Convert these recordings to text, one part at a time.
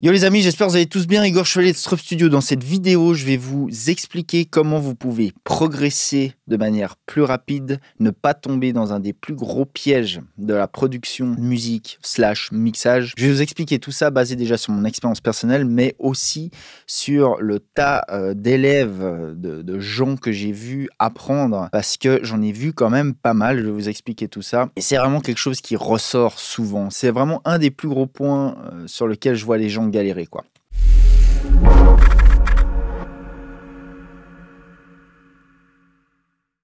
Yo les amis, j'espère que vous allez tous bien. Igor Chevalier de Strop Studio. Dans cette vidéo, je vais vous expliquer comment vous pouvez progresser de manière plus rapide, ne pas tomber dans un des plus gros pièges de la production musique slash mixage. Je vais vous expliquer tout ça basé déjà sur mon expérience personnelle, mais aussi sur le tas euh, d'élèves, euh, de, gens que j'ai vu apprendre, parce que j'en ai vu quand même pas mal, je vais vous expliquer tout ça. Et c'est vraiment quelque chose qui ressort souvent. C'est vraiment un des plus gros points euh, sur lequel je vois les gens galérer, quoi.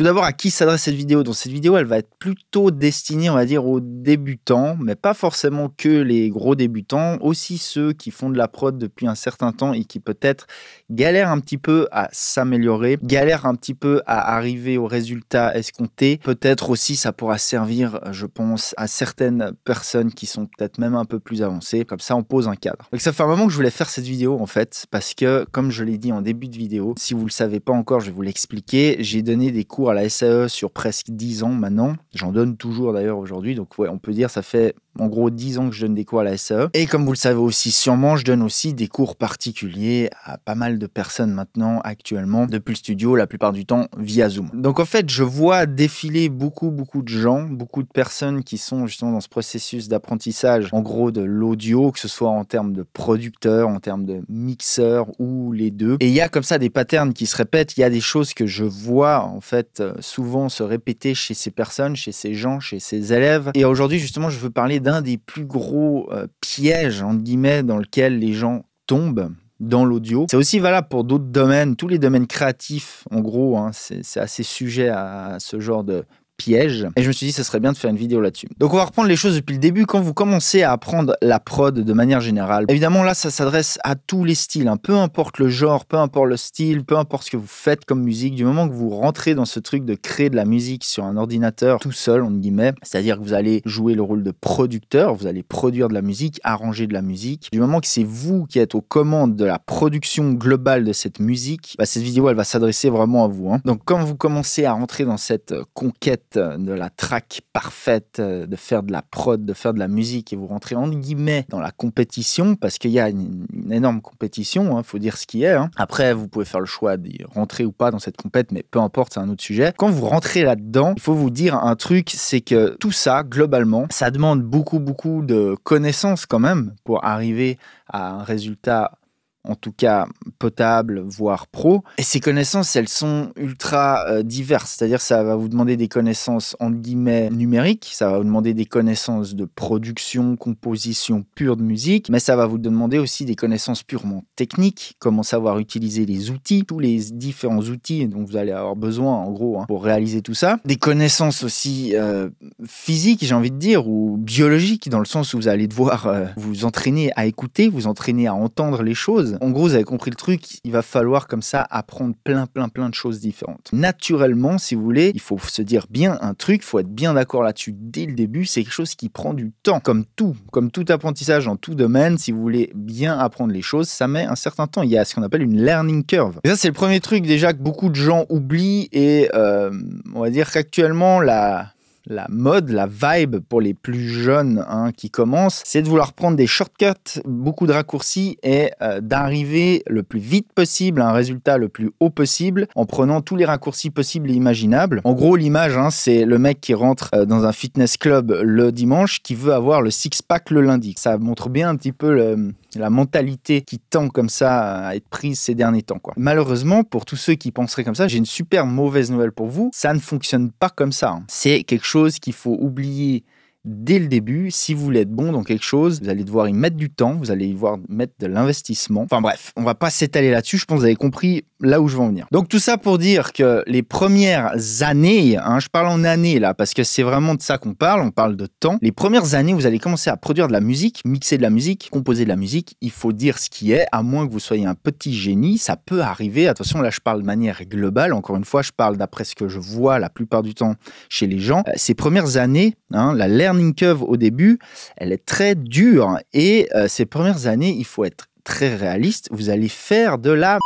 Tout d'abord, à qui s'adresse cette vidéo Dans cette vidéo, elle va être plutôt destinée, on va dire, aux débutants, mais pas forcément que les gros débutants, aussi ceux qui font de la prod depuis un certain temps et qui peut-être galèrent un petit peu à s'améliorer, galèrent un petit peu à arriver au résultat escompté. Peut-être aussi ça pourra servir, je pense, à certaines personnes qui sont peut-être même un peu plus avancées. Comme ça, on pose un cadre. Donc ça fait un moment que je voulais faire cette vidéo, en fait, parce que, comme je l'ai dit en début de vidéo, si vous ne le savez pas encore, je vais vous l'expliquer, j'ai donné des cours à la SAE sur presque 10 ans maintenant. J'en donne toujours d'ailleurs aujourd'hui. Donc, ouais, on peut dire ça fait en gros 10 ans que je donne des cours à la SAE. Et comme vous le savez aussi sûrement, je donne aussi des cours particuliers à pas mal de personnes maintenant, actuellement, depuis le studio, la plupart du temps via Zoom. Donc en fait, je vois défiler beaucoup, beaucoup de gens, beaucoup de personnes qui sont justement dans ce processus d'apprentissage, en gros de l'audio, que ce soit en termes de producteur, en termes de mixeur ou les deux. Et il y a comme ça des patterns qui se répètent, il y a des choses que je vois en fait euh, souvent se répéter chez ces personnes, chez ces gens, chez ces élèves. Et aujourd'hui, justement, je veux parler d'un un des plus gros euh, pièges, entre guillemets, dans lequel les gens tombent dans l'audio. C'est aussi valable pour d'autres domaines, tous les domaines créatifs, en gros, hein. c'est assez sujet à ce genre de piège. Et je me suis dit, ce serait bien de faire une vidéo là-dessus. Donc on va reprendre les choses depuis le début. Quand vous commencez à apprendre la prod de manière générale, évidemment là, ça s'adresse à tous les styles. Hein. Peu importe le genre, peu importe le style, peu importe ce que vous faites comme musique, du moment que vous rentrez dans ce truc de créer de la musique sur un ordinateur tout seul, on en guillemets, c'est-à-dire que vous allez jouer le rôle de producteur, vous allez produire de la musique, arranger de la musique. Du moment que c'est vous qui êtes aux commandes de la production globale de cette musique, bah, cette vidéo, elle va s'adresser vraiment à vous. Hein. Donc quand vous commencez à rentrer dans cette euh, conquête euh, de la track parfaite, euh, de faire de la prod, de faire de la musique, et vous rentrez en guillemets dans la compétition, parce qu'il y a une, énorme compétition, il hein, faut dire ce qui est. Hein. Après, vous pouvez faire le choix d'y rentrer ou pas dans cette compète, mais peu importe, c'est un autre sujet. Quand vous rentrez là-dedans, il faut vous dire un truc, c'est que tout ça, globalement, ça demande beaucoup, beaucoup de connaissances quand même pour arriver à un résultat en tout cas potable, voire pro. Et ces connaissances, elles sont ultra euh, diverses, c'est-à-dire ça va vous demander des connaissances en guillemets numériques, ça va vous demander des connaissances de production, composition pure de musique, mais ça va vous demander aussi des connaissances purement techniques, comment savoir utiliser les outils, tous les différents outils dont vous allez avoir besoin en gros hein, pour réaliser tout ça, des connaissances aussi euh, physiques, j'ai envie de dire, ou biologiques, dans le sens où vous allez devoir euh, vous entraîner à écouter, vous entraîner à entendre les choses, en gros, vous avez compris le truc, il va falloir comme ça apprendre plein, plein, plein de choses différentes. Naturellement, si vous voulez, il faut se dire bien un truc, il faut être bien d'accord là-dessus dès le début, c'est quelque chose qui prend du temps, comme tout, comme tout apprentissage en tout domaine, si vous voulez bien apprendre les choses, ça met un certain temps. Il y a ce qu'on appelle une learning curve. Et ça, c'est le premier truc déjà que beaucoup de gens oublient et euh, on va dire qu'actuellement, la, la mode, la vibe pour les plus jeunes hein, qui commencent, c'est de vouloir prendre des shortcuts, beaucoup de raccourcis et euh, d'arriver le plus vite possible à un résultat le plus haut possible en prenant tous les raccourcis possibles et imaginables. En gros, l'image, hein, c'est le mec qui rentre euh, dans un fitness club le dimanche qui veut avoir le six-pack le lundi. Ça montre bien un petit peu le la mentalité qui tend comme ça à être prise ces derniers temps. Quoi. Malheureusement, pour tous ceux qui penseraient comme ça, j'ai une super mauvaise nouvelle pour vous. Ça ne fonctionne pas comme ça. Hein. C'est quelque chose qu'il faut oublier dès le début. Si vous voulez être bon dans quelque chose, vous allez devoir y mettre du temps, vous allez y voir mettre de l'investissement. Enfin bref, on va pas s'étaler là-dessus, je pense que vous avez compris là où je vais en venir. Donc tout ça pour dire que les premières années, hein, je parle en années là, parce que c'est vraiment de ça qu'on parle, on parle de temps. Les premières années, vous allez commencer à produire de la musique, mixer de la musique, composer de la musique, il faut dire ce qui est, à moins que vous soyez un petit génie, ça peut arriver. Attention, là je parle de manière globale, encore une fois, je parle d'après ce que je vois la plupart du temps chez les gens. Euh, ces premières années, hein, la l'air Burning au début, elle est très dure et euh, ces premières années, il faut être très réaliste. Vous allez faire de la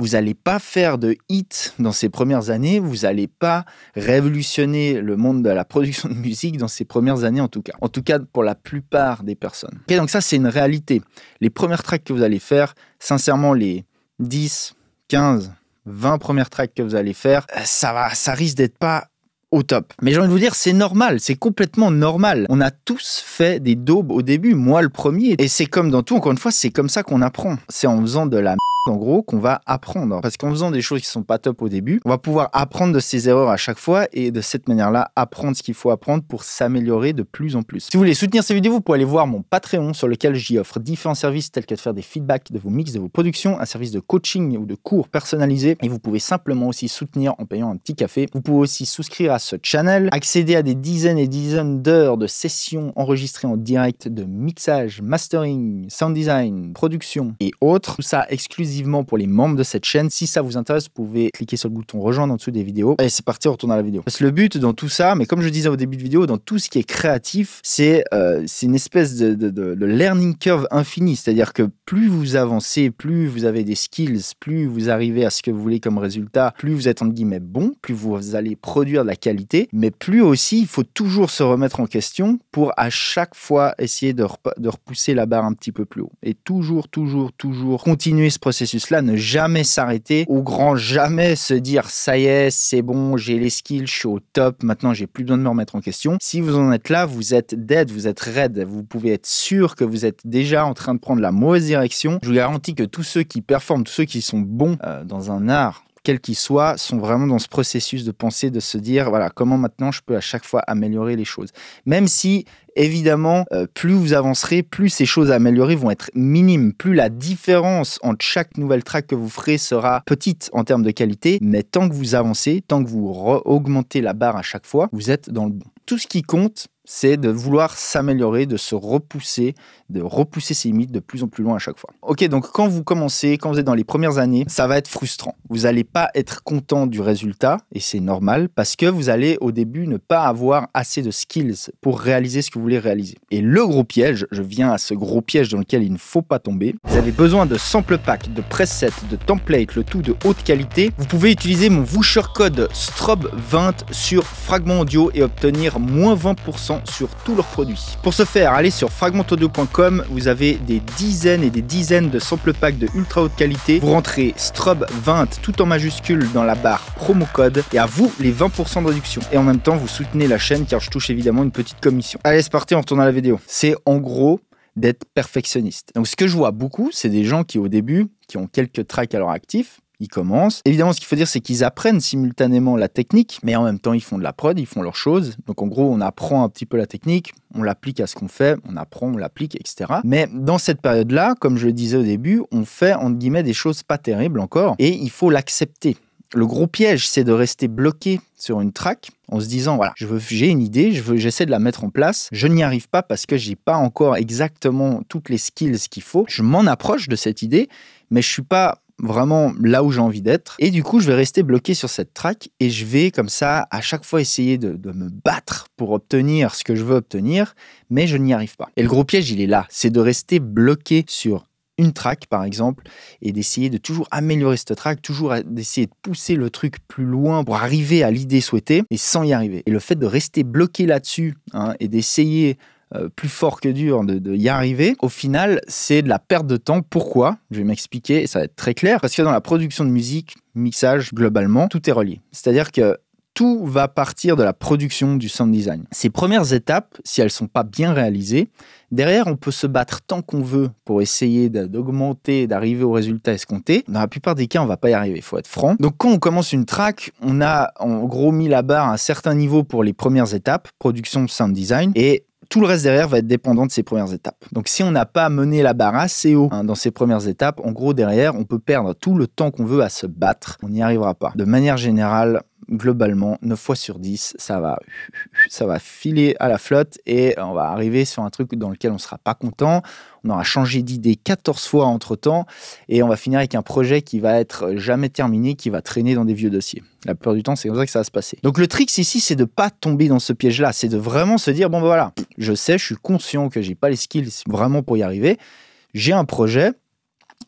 vous n'allez pas faire de hit dans ces premières années, vous n'allez pas révolutionner le monde de la production de musique dans ces premières années en tout cas. En tout cas pour la plupart des personnes. et donc ça c'est une réalité. Les premières tracks que vous allez faire, sincèrement les 10, 15, 20 premières tracks que vous allez faire, euh, ça, va, ça risque d'être pas au top. Mais j'ai envie de vous dire, c'est normal, c'est complètement normal. On a tous fait des daubes au début, moi le premier. Et c'est comme dans tout, encore une fois, c'est comme ça qu'on apprend. C'est en faisant de la en gros, qu'on va apprendre. Parce qu'en faisant des choses qui ne sont pas top au début, on va pouvoir apprendre de ses erreurs à chaque fois et de cette manière-là, apprendre ce qu'il faut apprendre pour s'améliorer de plus en plus. Si vous voulez soutenir ces vidéos, vous pouvez aller voir mon Patreon sur lequel j'y offre différents services tels que de faire des feedbacks de vos mix, de vos productions, un service de coaching ou de cours personnalisés. Et vous pouvez simplement aussi soutenir en payant un petit café. Vous pouvez aussi souscrire à ce channel, accéder à des dizaines et dizaines d'heures de sessions enregistrées en direct de mixage, mastering, sound design, production et autres. Tout ça exclusivement pour les membres de cette chaîne. Si ça vous intéresse, vous pouvez cliquer sur le bouton rejoindre en dessous des vidéos. Et c'est parti, on retourne à la vidéo. Parce que le but dans tout ça, mais comme je disais au début de vidéo, dans tout ce qui est créatif, c'est euh, une espèce de, de learning curve infini. C'est-à-dire que plus vous avancez, plus vous avez des skills, plus vous arrivez à ce que vous voulez comme résultat, plus vous êtes en guillemets bon, plus vous allez produire de la qualité, mais plus aussi il faut toujours se remettre en question pour à chaque fois essayer de, repousser la barre un petit peu plus haut. Et toujours, toujours, toujours continuer ce processus-là, ne jamais s'arrêter, au grand jamais se dire ça y est, c'est bon, j'ai les skills, je suis au top, maintenant j'ai plus besoin de me remettre en question. Si vous en êtes là, vous êtes dead, vous êtes raide, vous pouvez être sûr que vous êtes déjà en train de prendre la mauvaise je vous garantis que tous ceux qui performent, tous ceux qui sont bons euh, dans un art, quel qu'il soit, sont vraiment dans ce processus de pensée, de se dire, voilà, comment maintenant je peux à chaque fois améliorer les choses. Même si, évidemment, euh, plus vous avancerez, plus ces choses à améliorer vont être minimes, plus la différence entre chaque nouvelle track que vous ferez sera petite en termes de qualité, mais tant que vous avancez, tant que vous augmentez la barre à chaque fois, vous êtes dans le bon. Tout ce qui compte, c'est de vouloir s'améliorer, de se repousser, de repousser ses limites de plus en plus loin à chaque fois. Ok, donc quand vous commencez, quand vous êtes dans les premières années, ça va être frustrant. Vous n'allez pas être content du résultat, et c'est normal, parce que vous allez au début ne pas avoir assez de skills pour réaliser ce que vous voulez réaliser. Et le gros piège, je viens à ce gros piège dans lequel il ne faut pas tomber, vous avez besoin de sample pack, de presets, de templates, le tout de haute qualité. Vous pouvez utiliser mon voucher code STROB20 sur Fragment Audio et obtenir moins 20% sur tous leurs produits. Pour ce faire, allez sur fragmentaudio.com, vous avez des dizaines et des dizaines de sample packs de ultra haute qualité. Vous rentrez strub 20 tout en majuscule dans la barre promo code et à vous les 20% de réduction. Et en même temps, vous soutenez la chaîne car je touche évidemment une petite commission. Allez, c'est parti, on retourne à la vidéo. C'est en gros d'être perfectionniste. Donc ce que je vois beaucoup, c'est des gens qui au début, qui ont quelques tracks à leur actif, ils commencent. Évidemment, ce qu'il faut dire, c'est qu'ils apprennent simultanément la technique, mais en même temps, ils font de la prod, ils font leurs choses. Donc, en gros, on apprend un petit peu la technique, on l'applique à ce qu'on fait, on apprend, on l'applique, etc. Mais dans cette période-là, comme je le disais au début, on fait, entre guillemets, des choses pas terribles encore, et il faut l'accepter. Le gros piège, c'est de rester bloqué sur une track en se disant voilà, je veux j'ai une idée, je veux j'essaie de la mettre en place, je n'y arrive pas parce que j'ai pas encore exactement toutes les skills qu'il faut. Je m'en approche de cette idée, mais je suis pas vraiment là où j'ai envie d'être. Et du coup, je vais rester bloqué sur cette track et je vais comme ça à chaque fois essayer de, me battre pour obtenir ce que je veux obtenir, mais je n'y arrive pas. Et le gros piège, il est là, c'est de rester bloqué sur une track par exemple et d'essayer de toujours améliorer cette track, toujours d'essayer de pousser le truc plus loin pour arriver à l'idée souhaitée et sans y arriver. Et le fait de rester bloqué là-dessus hein, et d'essayer euh, plus fort que dur de, y arriver, au final, c'est de la perte de temps. Pourquoi Je vais m'expliquer et ça va être très clair. Parce que dans la production de musique, mixage, globalement, tout est relié. C'est-à-dire que tout va partir de la production du sound design. Ces premières étapes, si elles ne sont pas bien réalisées, derrière, on peut se battre tant qu'on veut pour essayer d'augmenter, d'arriver au résultat escompté. Dans la plupart des cas, on va pas y arriver, il faut être franc. Donc, quand on commence une track, on a en gros mis la barre à un certain niveau pour les premières étapes, production, sound design, et tout le reste derrière va être dépendant de ces premières étapes. Donc si on n'a pas mené la barre assez haut hein, dans ces premières étapes, en gros derrière, on peut perdre tout le temps qu'on veut à se battre. On n'y arrivera pas. De manière générale, globalement, 9 fois sur 10, ça va, ça va filer à la flotte et on va arriver sur un truc dans lequel on ne sera pas content. On aura changé d'idée 14 fois entre temps et on va finir avec un projet qui va être jamais terminé, qui va traîner dans des vieux dossiers. La plupart du temps, c'est comme ça que ça va se passer. Donc, le trick ici, c'est de pas tomber dans ce piège-là. C'est de vraiment se dire bon, ben voilà, je sais, je suis conscient que j'ai pas les skills vraiment pour y arriver. J'ai un projet,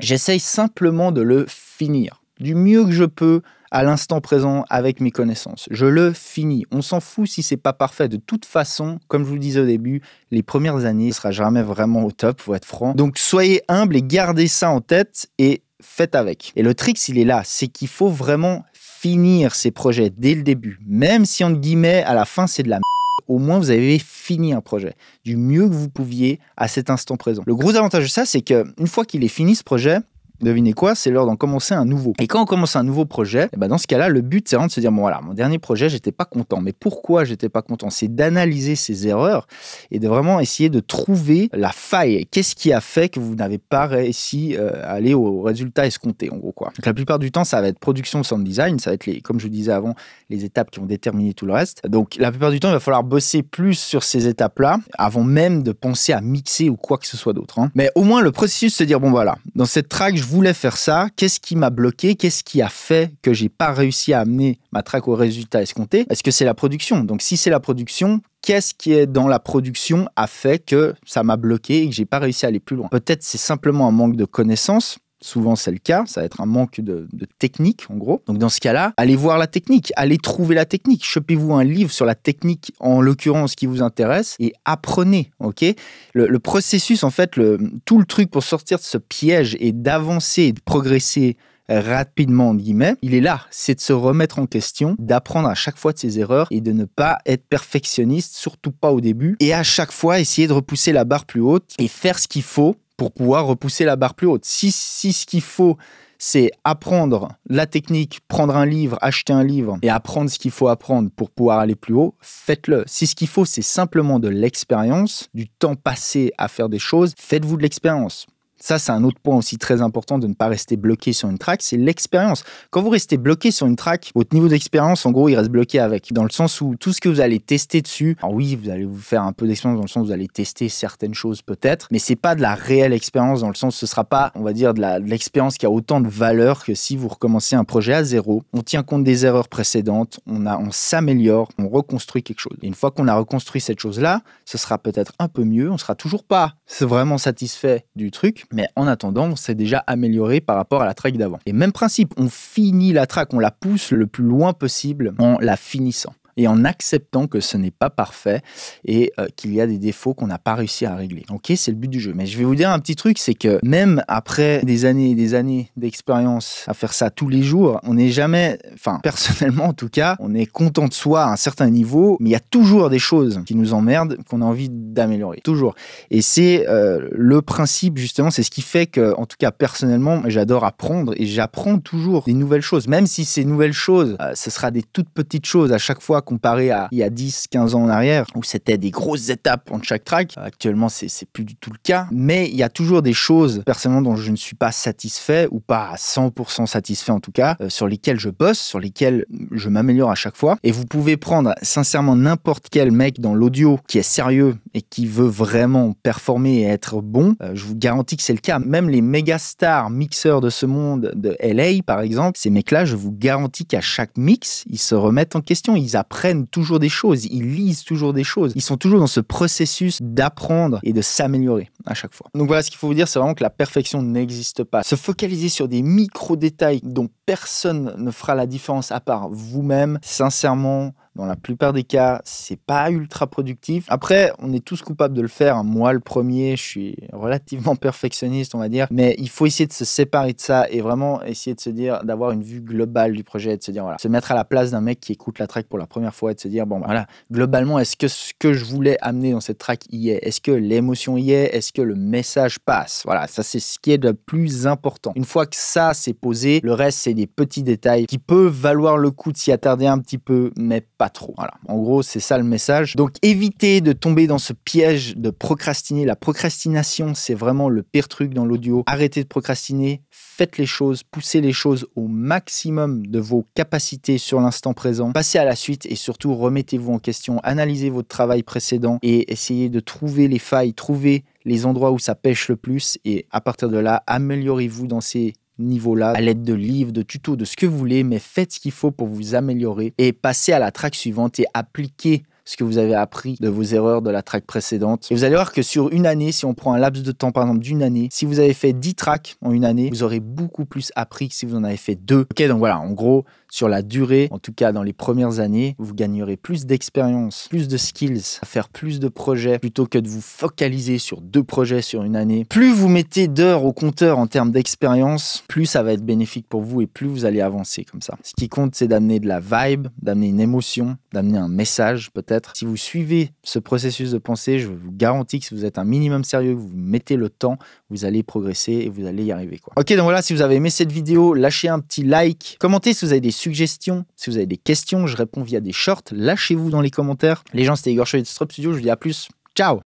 j'essaye simplement de le finir du mieux que je peux à l'instant présent avec mes connaissances. Je le finis. On s'en fout si c'est pas parfait. De toute façon, comme je vous disais au début, les premières années, ce sera jamais vraiment au top, faut être franc. Donc soyez humble et gardez ça en tête et faites avec. Et le trick, s'il est là, c'est qu'il faut vraiment finir ces projets dès le début. Même si, entre guillemets, à la fin, c'est de la au moins vous avez fini un projet du mieux que vous pouviez à cet instant présent. Le gros avantage de ça, c'est que une fois qu'il est fini ce projet, Devinez quoi, c'est l'heure d'en commencer un nouveau. Et quand on commence un nouveau projet, eh ben, dans ce cas-là, le but c'est vraiment de se dire bon voilà, mon dernier projet, j'étais pas content. Mais pourquoi j'étais pas content C'est d'analyser ces erreurs et de vraiment essayer de trouver la faille. Qu'est-ce qui a fait que vous n'avez pas réussi euh, à aller au résultat escompté en gros quoi. la plupart du temps, ça va être production sans design, ça va être les comme je disais avant, les étapes qui ont déterminé tout le reste. Donc la plupart du temps, il va falloir bosser plus sur ces étapes-là avant même de penser à mixer ou quoi que ce soit d'autre. Hein. Mais au moins le processus, se dire bon voilà, dans cette track, je voulais faire ça. Qu'est-ce qui m'a bloqué Qu'est-ce qui a fait que j'ai pas réussi à amener ma track au résultat escompté Est-ce que c'est la production Donc si c'est la production, qu'est-ce qui est dans la production a fait que ça m'a bloqué et que j'ai pas réussi à aller plus loin. Peut-être c'est simplement un manque de connaissances, Souvent, c'est le cas. Ça va être un manque de, technique, en gros. Donc, dans ce cas-là, allez voir la technique, allez trouver la technique. Chopez-vous un livre sur la technique, en l'occurrence, qui vous intéresse, et apprenez. OK le, processus, en fait, le, tout le truc pour sortir de ce piège et d'avancer et de progresser rapidement, en guillemets, il est là. C'est de se remettre en question, d'apprendre à chaque fois de ses erreurs et de ne pas être perfectionniste, surtout pas au début. Et à chaque fois, essayer de repousser la barre plus haute et faire ce qu'il faut pour pouvoir repousser la barre plus haute. Si, si ce qu'il faut, c'est apprendre la technique, prendre un livre, acheter un livre et apprendre ce qu'il faut apprendre pour pouvoir aller plus haut, faites-le. Si ce qu'il faut, c'est simplement de l'expérience, du temps passé à faire des choses, faites-vous de l'expérience. Ça, c'est un autre point aussi très important de ne pas rester bloqué sur une track, c'est l'expérience. Quand vous restez bloqué sur une track, votre niveau d'expérience, en gros, il reste bloqué avec. Dans le sens où tout ce que vous allez tester dessus, alors oui, vous allez vous faire un peu d'expérience dans le sens où vous allez tester certaines choses peut-être, mais c'est pas de la réelle expérience dans le sens où ce sera pas, on va dire, de l'expérience qui a autant de valeur que si vous recommencez un projet à zéro. On tient compte des erreurs précédentes, on, on s'améliore, on reconstruit quelque chose. Et une fois qu'on a reconstruit cette chose-là, ce sera peut-être un peu mieux, on sera toujours pas vraiment satisfait du truc, mais en attendant, on s'est déjà amélioré par rapport à la track d'avant. Et même principe, on finit la track, on la pousse le plus loin possible en la finissant et en acceptant que ce n'est pas parfait et euh, qu'il y a des défauts qu'on n'a pas réussi à régler. Ok, c'est le but du jeu. Mais je vais vous dire un petit truc, c'est que même après des années et des années d'expérience à faire ça tous les jours, on n'est jamais, enfin personnellement en tout cas, on est content de soi à un certain niveau, mais il y a toujours des choses qui nous emmerdent, qu'on a envie d'améliorer. Toujours. Et c'est euh, le principe justement, c'est ce qui fait que, en tout cas personnellement, j'adore apprendre et j'apprends toujours des nouvelles choses, même si ces nouvelles choses, euh, ce sera des toutes petites choses à chaque fois comparé à il y a 10, 15 ans en arrière, où c'était des grosses étapes entre chaque track. Actuellement, c'est plus du tout le cas. Mais il y a toujours des choses, personnellement, dont je ne suis pas satisfait, ou pas à 100% satisfait en tout cas, euh, sur lesquelles je bosse, sur lesquelles je m'améliore à chaque fois. Et vous pouvez prendre sincèrement n'importe quel mec dans l'audio qui est sérieux et qui veut vraiment performer et être bon. Euh, je vous garantis que c'est le cas. Même les méga stars mixeurs de ce monde, de LA par exemple, ces mecs-là, je vous garantis qu'à chaque mix, ils se remettent en question, ils apprennent apprennent toujours des choses, ils lisent toujours des choses, ils sont toujours dans ce processus d'apprendre et de s'améliorer à chaque fois. Donc voilà, ce qu'il faut vous dire, c'est vraiment que la perfection n'existe pas. Se focaliser sur des micro-détails dont personne ne fera la différence à part vous-même, sincèrement, dans la plupart des cas, c'est pas ultra productif. Après, on est tous coupables de le faire. Hein. Moi, le premier, je suis relativement perfectionniste, on va dire. Mais il faut essayer de se séparer de ça et vraiment essayer de se dire, d'avoir une vue globale du projet, et de se dire, voilà, se mettre à la place d'un mec qui écoute la track pour la première fois et de se dire, bon, bah, voilà, globalement, est-ce que ce que je voulais amener dans cette track y est Est-ce que l'émotion y est Est-ce que le message passe Voilà, ça, c'est ce qui est le plus important. Une fois que ça, s'est posé, le reste, c'est des petits détails qui peuvent valoir le coup de s'y attarder un petit peu, mais pas trop. Voilà. En gros, c'est ça le message. Donc, évitez de tomber dans ce piège de procrastiner. La procrastination, c'est vraiment le pire truc dans l'audio. Arrêtez de procrastiner, faites les choses, poussez les choses au maximum de vos capacités sur l'instant présent. Passez à la suite et surtout remettez-vous en question, analysez votre travail précédent et essayez de trouver les failles, trouver les endroits où ça pêche le plus et à partir de là, améliorez-vous dans ces niveau-là à l'aide de livres, de tutos, de ce que vous voulez, mais faites ce qu'il faut pour vous améliorer et passez à la track suivante et appliquez ce que vous avez appris de vos erreurs de la track précédente. Et vous allez voir que sur une année, si on prend un laps de temps, par exemple, d'une année, si vous avez fait 10 tracks en une année, vous aurez beaucoup plus appris que si vous en avez fait deux. Ok, donc voilà, en gros, sur la durée, en tout cas dans les premières années, vous gagnerez plus d'expérience, plus de skills, à faire plus de projets plutôt que de vous focaliser sur deux projets sur une année. Plus vous mettez d'heures au compteur en termes d'expérience, plus ça va être bénéfique pour vous et plus vous allez avancer comme ça. Ce qui compte, c'est d'amener de la vibe, d'amener une émotion, d'amener un message peut-être. Si vous suivez ce processus de pensée, je vous garantis que si vous êtes un minimum sérieux, vous mettez le temps, vous allez progresser et vous allez y arriver. Quoi. Ok, donc voilà, si vous avez aimé cette vidéo, lâchez un petit like, commentez si vous avez des suggestions, si vous avez des questions, je réponds via des shorts. Lâchez-vous dans les commentaires. Les gens, c'était Igor Chevalier de Strop Studio. Je vous dis à plus. Ciao